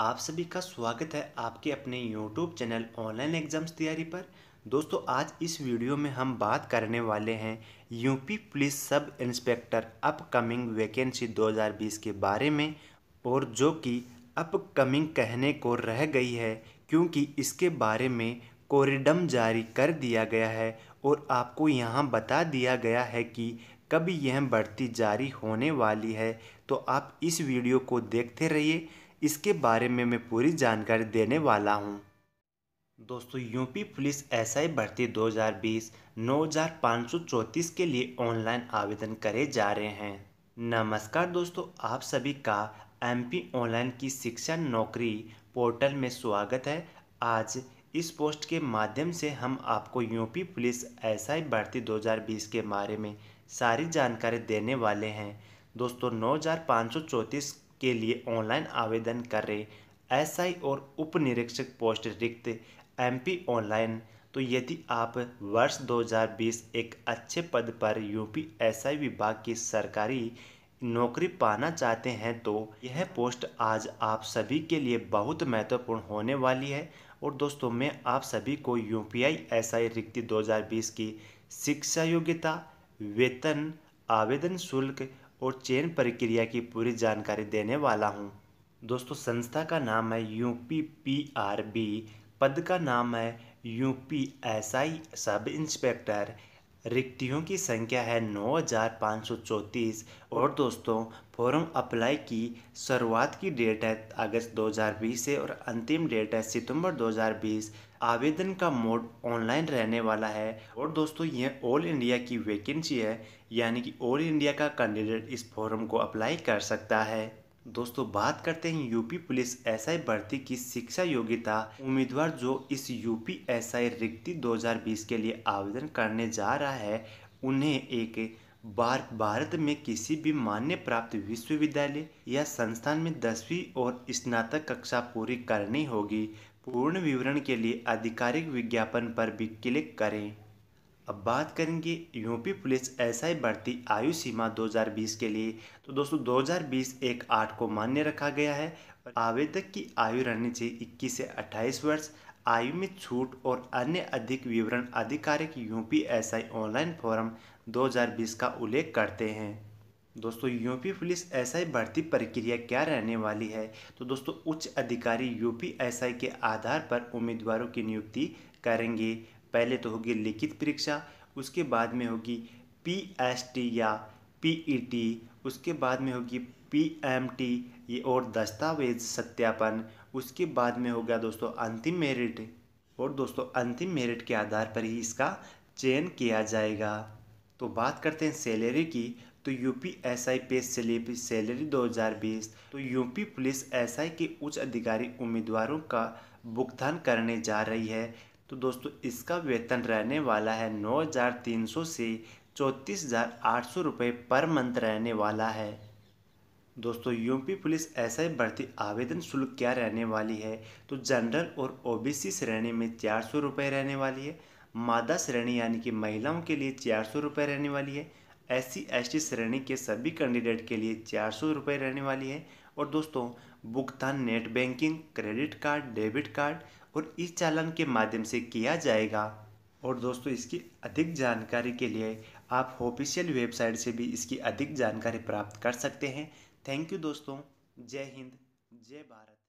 आप सभी का स्वागत है आपके अपने YouTube चैनल ऑनलाइन एग्जाम्स तैयारी पर दोस्तों आज इस वीडियो में हम बात करने वाले हैं UP police sub inspector upcoming vacancy 2020 के बारे में और जो कि अपकमिंग कहने को रह गई है क्योंकि इसके बारे में कोरिडम जारी कर दिया गया है और आपको यहाँ बता दिया गया है कि कब यह बढ़ती जारी होने वाली है तो आप इस वीडियो को देखते रहिए इसके बारे में मैं पूरी जानकारी देने वाला हूँ दोस्तों यूपी पुलिस एसआई भर्ती 2020 9534 के लिए ऑनलाइन आवेदन करे जा रहे हैं नमस्कार दोस्तों आप सभी का एमपी ऑनलाइन की शिक्षा नौकरी पोर्टल में स्वागत है आज इस पोस्ट के माध्यम से हम आपको यूपी पुलिस एसआई भर्ती 2020 के बारे में सारी जानकारी देने वाले हैं दोस्तों नौ के लिए ऑनलाइन आवेदन करें एसआई और उप निरीक्षक पोस्ट रिक्त एमपी ऑनलाइन तो यदि आप वर्ष 2020 एक अच्छे पद पर यूपी एसआई विभाग की सरकारी नौकरी पाना चाहते हैं तो यह पोस्ट आज आप सभी के लिए बहुत महत्वपूर्ण होने वाली है और दोस्तों मैं आप सभी को यू पी आई एस आई रिक्ति 2020 की शिक्षा योग्यता वेतन आवेदन शुल्क और चयन प्रक्रिया की पूरी जानकारी देने वाला हूँ दोस्तों संस्था का नाम है U P P R B पद का नाम है U P S I sub inspector रिक्तियों की संख्या है नौ हज़ार पाँच सौ चौंतीस और दोस्तों फॉर्म अप्लाई की शुरुआत की डेट है अगस्त 2020 से और अंतिम डेट है सितंबर 2020 आवेदन का मोड ऑनलाइन रहने वाला है और दोस्तों यह ऑल इंडिया की वैकेंसी है यानी कि ऑल इंडिया का कैंडिडेट इस फॉर्म को अप्लाई कर सकता है दोस्तों बात करते हैं यूपी पुलिस एसआई भर्ती की शिक्षा योग्यता उम्मीदवार जो इस यूपी एसआई रिक्ति 2020 के लिए आवेदन करने जा रहा है उन्हें एक बार भारत में किसी भी मान्य प्राप्त विश्वविद्यालय या संस्थान में दसवीं और स्नातक कक्षा पूरी करनी होगी पूर्ण विवरण के लिए आधिकारिक विज्ञापन पर भी क्लिक करें अब बात करेंगे यूपी पुलिस एसआई भर्ती आयु सीमा 2020 के लिए तो दोस्तों 2020 एक आठ को मान्य रखा गया है आवेदक की आयु रहनी चाहिए इक्कीस से अट्ठाईस वर्ष आयु में छूट और अन्य अधिक विवरण आधिकारिक यूपी एसआई ऑनलाइन फॉरम 2020 का उल्लेख करते हैं दोस्तों यूपी पुलिस एसआई भर्ती प्रक्रिया क्या रहने वाली है तो दोस्तों उच्च अधिकारी यूपी एसआई के आधार पर उम्मीदवारों की नियुक्ति करेंगे पहले तो होगी लिखित परीक्षा उसके बाद में होगी पी एस टी या पी ई टी उसके बाद में होगी पी एम टी ये और दस्तावेज सत्यापन उसके बाद में होगा दोस्तों अंतिम मेरिट और दोस्तों अंतिम मेरिट के आधार पर ही इसका चयन किया जाएगा तो बात करते हैं सैलरी की तो UP SI pay slip salary 2020 तो यूपी पुलिस एसआई के उच्च अधिकारी उम्मीदवारों का भुगतान करने जा रही है तो दोस्तों इसका वेतन रहने वाला है नौ हज़ार तीन सौ से चौंतीस हज़ार आठ सौ रुपये पर मंथ रहने वाला है दोस्तों यूपी पुलिस ऐसा ही भर्ती आवेदन शुल्क क्या रहने वाली है तो जनरल और ओबीसी श्रेणी में चार सौ रुपये रहने वाली है मादा श्रेणी यानी कि महिलाओं के लिए चार सौ रुपये रहने वाली है एस सी श्रेणी के सभी कैंडिडेट के लिए चार सौ रुपये रहने वाली है और दोस्तों भुगतान net banking credit card debit card और इस चालान के माध्यम से किया जाएगा और दोस्तों इसकी अधिक जानकारी के लिए आप ऑफिशियल वेबसाइट से भी इसकी अधिक जानकारी प्राप्त कर सकते हैं थैंक यू दोस्तों जय हिंद जय भारत